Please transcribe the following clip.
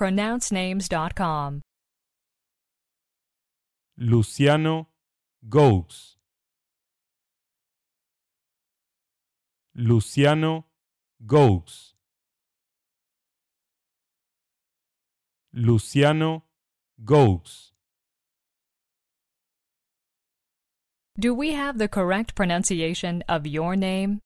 pronouncenames.com. Luciano Goes. Luciano Goes. Luciano Goes. Do we have the correct pronunciation of your name?